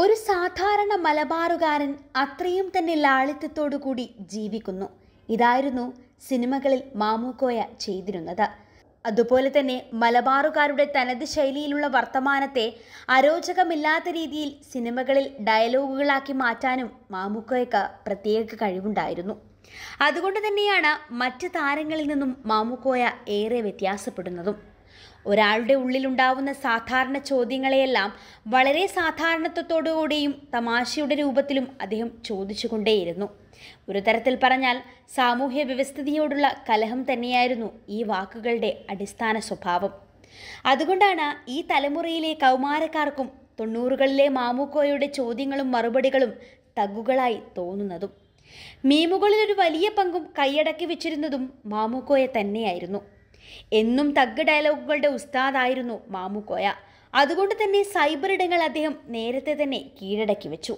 ഒരു സാധാരണ മലബാറുകാരൻ അത്രയും തന്നെ ലാളിത്യത്തോടു കൂടി ജീവിക്കുന്നു ഇതായിരുന്നു സിനിമകളിൽ മാമൂക്കോയ ചെയ്തിരുന്നത് അതുപോലെ തന്നെ മലബാറുകാരുടെ തനത് ശൈലിയിലുള്ള വർത്തമാനത്തെ അരോചകമില്ലാത്ത രീതിയിൽ സിനിമകളിൽ ഡയലോഗുകളാക്കി മാറ്റാനും മാമുക്കോയ്ക്ക് പ്രത്യേക കഴിവുണ്ടായിരുന്നു അതുകൊണ്ട് തന്നെയാണ് മറ്റ് താരങ്ങളിൽ നിന്നും മാമുക്കോയ ഏറെ വ്യത്യാസപ്പെടുന്നതും ഒരാളുടെ ഉള്ളിലുണ്ടാവുന്ന സാധാരണ ചോദ്യങ്ങളെയെല്ലാം വളരെ സാധാരണത്വത്തോടുകൂടിയും തമാശയുടെ രൂപത്തിലും അദ്ദേഹം ചോദിച്ചുകൊണ്ടേയിരുന്നു ഒരു തരത്തിൽ പറഞ്ഞാൽ സാമൂഹ്യ വ്യവസ്ഥിതിയോടുള്ള കലഹം തന്നെയായിരുന്നു ഈ വാക്കുകളുടെ അടിസ്ഥാന സ്വഭാവം അതുകൊണ്ടാണ് ഈ തലമുറയിലെ കൗമാരക്കാർക്കും തൊണ്ണൂറുകളിലെ മാമുക്കോയുടെ ചോദ്യങ്ങളും മറുപടികളും തഗ്ഗുകളായി തോന്നുന്നതും മീമുകളിൽ ഒരു വലിയ പങ്കും കൈയടക്കി വെച്ചിരുന്നതും മാമുക്കോയെ തന്നെയായിരുന്നു എന്നും തഗ് ഡയലോഗുകളുടെ ഉസ്താദായിരുന്നു മാമുക്കോയ അതുകൊണ്ട് തന്നെ സൈബർ ഇടങ്ങൾ അദ്ദേഹം നേരത്തെ തന്നെ കീഴടക്കി വെച്ചു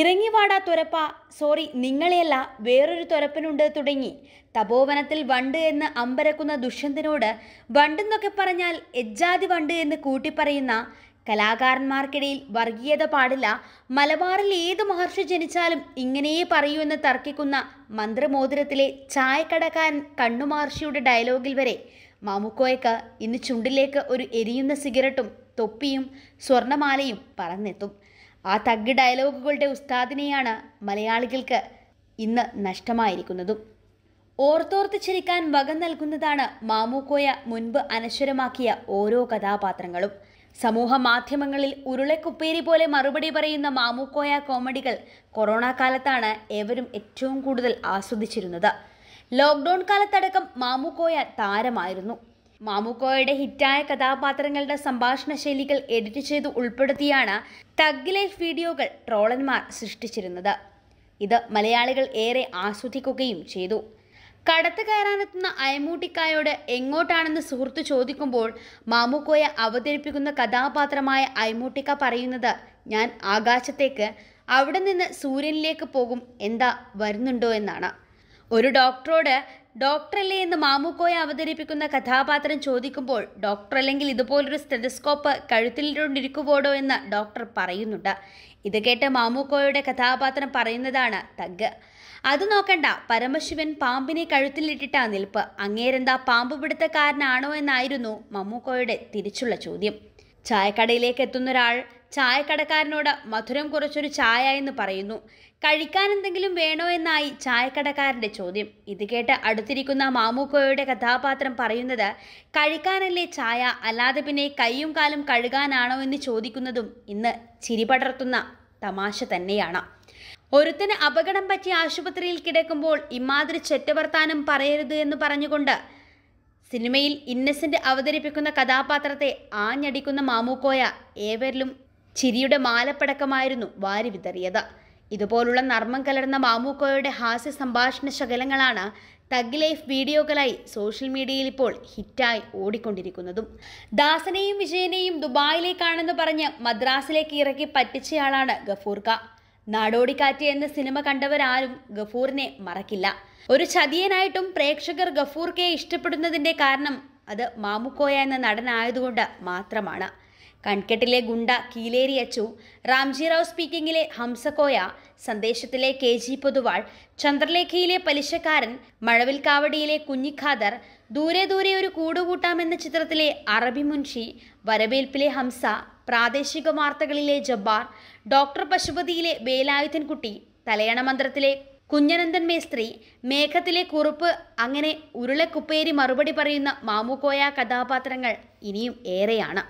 ഇറങ്ങിവാടാ തുരപ്പ സോറി നിങ്ങളെയല്ല വേറൊരു തുരപ്പനുണ്ട് തുടങ്ങി തപോവനത്തിൽ വണ്ട് എന്ന് അമ്പരക്കുന്ന ദുഷ്യന്തനോട് വണ്ടെന്നൊക്കെ പറഞ്ഞാൽ എജ്ജാതി വണ്ട് എന്ന് കൂട്ടിപ്പറയുന്ന കലാകാരന്മാർക്കിടയിൽ വർഗീയത പാടില്ല മലബാറിൽ ഏത് മഹർഷി ജനിച്ചാലും ഇങ്ങനെയേ പറയൂ എന്ന് തർക്കിക്കുന്ന മന്ത്രമോതിരത്തിലെ ചായക്കടക്കാരൻ കണ്ണു മഹർഷിയുടെ ഡയലോഗിൽ വരെ മാമുക്കോയ്ക്ക് ഇന്ന് ചുണ്ടിലേക്ക് ഒരു എരിയുന്ന സിഗരറ്റും തൊപ്പിയും സ്വർണമാലയും പറന്നെത്തും ആ തഗ് ഡയലോഗുകളുടെ ഉസ്താദിനെയാണ് മലയാളികൾക്ക് ഇന്ന് നഷ്ടമായിരിക്കുന്നതും ഓർത്തോർത്ത് ചിരിക്കാൻ വക നൽകുന്നതാണ് മാമൂക്കോയ മുൻപ് അനശ്വരമാക്കിയ ഓരോ കഥാപാത്രങ്ങളും സമൂഹ മാധ്യമങ്ങളിൽ ഉരുളക്കുപ്പേരി പോലെ മറുപടി പറയുന്ന മാമുക്കോയ കോമഡികൾ കൊറോണ കാലത്താണ് ഏവരും ഏറ്റവും കൂടുതൽ ആസ്വദിച്ചിരുന്നത് ലോക്ക്ഡൗൺ കാലത്തടക്കം മാമുക്കോയ താരമായിരുന്നു മാമുക്കോയുടെ ഹിറ്റായ കഥാപാത്രങ്ങളുടെ സംഭാഷണ ശൈലികൾ എഡിറ്റ് ചെയ്ത് ഉൾപ്പെടുത്തിയാണ് തഗ് ലൈഫ് വീഡിയോകൾ ട്രോളന്മാർ സൃഷ്ടിച്ചിരുന്നത് ഇത് മലയാളികൾ ഏറെ ആസ്വദിക്കുകയും ചെയ്തു കടത്ത് കയറാനെത്തുന്ന അയമൂട്ടിക്കായോട് എങ്ങോട്ടാണെന്ന് സുഹൃത്ത് ചോദിക്കുമ്പോൾ മാമുക്കോയെ അവതരിപ്പിക്കുന്ന കഥാപാത്രമായ അയമൂട്ടിക്ക പറയുന്നത് ഞാൻ ആകാശത്തേക്ക് അവിടെ നിന്ന് സൂര്യനിലേക്ക് പോകും എന്താ വരുന്നുണ്ടോ എന്നാണ് ഒരു ഡോക്ടറോട് ഡോക്ടറല്ലേ എന്ന് മാമുക്കോയെ അവതരിപ്പിക്കുന്ന കഥാപാത്രം ചോദിക്കുമ്പോൾ ഡോക്ടറല്ലെങ്കിൽ ഇതുപോലൊരു സ്റ്റെതസ്കോപ്പ് കഴുത്തിലിട്ടുകൊണ്ടിരിക്കുവോടോ എന്ന് ഡോക്ടർ പറയുന്നുണ്ട് ഇത് കേട്ട് മാമുക്കോയുടെ കഥാപാത്രം പറയുന്നതാണ് തഗ് അത് നോക്കണ്ട പരമശിവൻ പാമ്പിനെ കഴുത്തിലിട്ടിട്ടാ നിൽപ്പ് അങ്ങേരെന്താ പാമ്പ് പിടുത്തക്കാരനാണോ എന്നായിരുന്നു മമ്മൂക്കോയുടെ തിരിച്ചുള്ള ചോദ്യം ചായക്കടയിലേക്ക് എത്തുന്ന ഒരാൾ ചായക്കടക്കാരനോട് മധുരം കുറച്ചൊരു ചായ എന്ന് പറയുന്നു കഴിക്കാൻ എന്തെങ്കിലും വേണോ എന്നായി ചായക്കടക്കാരൻ്റെ ചോദ്യം ഇത് കേട്ട് അടുത്തിരിക്കുന്ന മാമൂക്കോയുടെ കഥാപാത്രം പറയുന്നത് കഴിക്കാനല്ലേ ചായ അല്ലാതെ പിന്നെ കൈയും കാലും കഴുകാനാണോ എന്ന് ചോദിക്കുന്നതും ഇന്ന് ചിരി പടർത്തുന്ന തമാശ തന്നെയാണ് ഒരുത്തിന് അപകടം പറ്റി ആശുപത്രിയിൽ കിടക്കുമ്പോൾ ഇമാതിരി ചെറ്റവർത്താനം പറയരുത് എന്ന് പറഞ്ഞുകൊണ്ട് സിനിമയിൽ ഇന്നസെൻ്റ് അവതരിപ്പിക്കുന്ന കഥാപാത്രത്തെ ആഞ്ഞടിക്കുന്ന മാമൂക്കോയ ഏവരിലും ചിരിയുടെ മാലപ്പടക്കമായിരുന്നു വാരി വിതറിയത് ഇതുപോലുള്ള നർമ്മം കലർന്ന മാമൂക്കോയുടെ ഹാസ്യ സംഭാഷണ ശകലങ്ങളാണ് തഗ് ലൈഫ് വീഡിയോകളായി സോഷ്യൽ മീഡിയയിൽ ഇപ്പോൾ ഹിറ്റായി ഓടിക്കൊണ്ടിരിക്കുന്നതും ദാസനെയും വിജയനെയും ദുബായിലേക്കാണെന്ന് പറഞ്ഞ് മദ്രാസിലേക്ക് ഇറക്കി പറ്റിച്ചയാളാണ് ഗഫൂർക്ക നാടോടിക്കാറ്റ് എന്ന സിനിമ കണ്ടവരാരും ഗഫൂറിനെ മറക്കില്ല ഒരു ചതിയനായിട്ടും പ്രേക്ഷകർ ഗഫൂർക്കയെ ഇഷ്ടപ്പെടുന്നതിൻ്റെ കാരണം അത് മാമുക്കോയ എന്ന നടനായതുകൊണ്ട് മാത്രമാണ് കൺകെട്ടിലെ ഗുണ്ട കീലേരി അച്ചു റാംജിറാവ് സ്പീക്കിംഗിലെ ഹംസകോയ സന്ദേശത്തിലെ കെ ജി പൊതുവാൾ ചന്ദ്രലേഖയിലെ പലിശക്കാരൻ മഴവിൽ കാവടിയിലെ കുഞ്ഞിഖാദർ ദൂരെ ദൂരെ ഒരു കൂടുകൂട്ടാമെന്ന ചിത്രത്തിലെ അറബി മുൻഷി വരവേൽപ്പിലെ ഹംസ പ്രാദേശിക വാർത്തകളിലെ ജബ്ബാർ ഡോക്ടർ പശുപതിയിലെ വേലായുധൻകുട്ടി തലയണ മന്ത്രത്തിലെ കുഞ്ഞനന്ദൻ മേസ്ത്രി മേഘത്തിലെ കുറുപ്പ് അങ്ങനെ ഉരുളക്കുപ്പേരി മറുപടി പറയുന്ന മാമുക്കോയ കഥാപാത്രങ്ങൾ ഇനിയും ഏറെയാണ്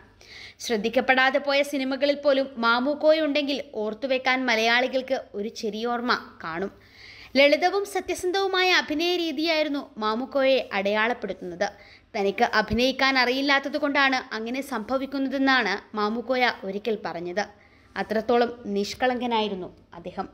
ശ്രദ്ധിക്കപ്പെടാതെ പോയ സിനിമകളിൽ പോലും മാമൂക്കോയുണ്ടെങ്കിൽ ഓർത്തുവെക്കാൻ മലയാളികൾക്ക് ഒരു ചെറിയോർമ്മ കാണും ലളിതവും സത്യസന്ധവുമായ അഭിനയ രീതിയായിരുന്നു മാമുക്കോയെ അടയാളപ്പെടുത്തുന്നത് തനിക്ക് അഭിനയിക്കാൻ അറിയില്ലാത്തതുകൊണ്ടാണ് അങ്ങനെ സംഭവിക്കുന്നതെന്നാണ് മാമുക്കോയ ഒരിക്കൽ പറഞ്ഞത് അത്രത്തോളം നിഷ്കളങ്കനായിരുന്നു അദ്ദേഹം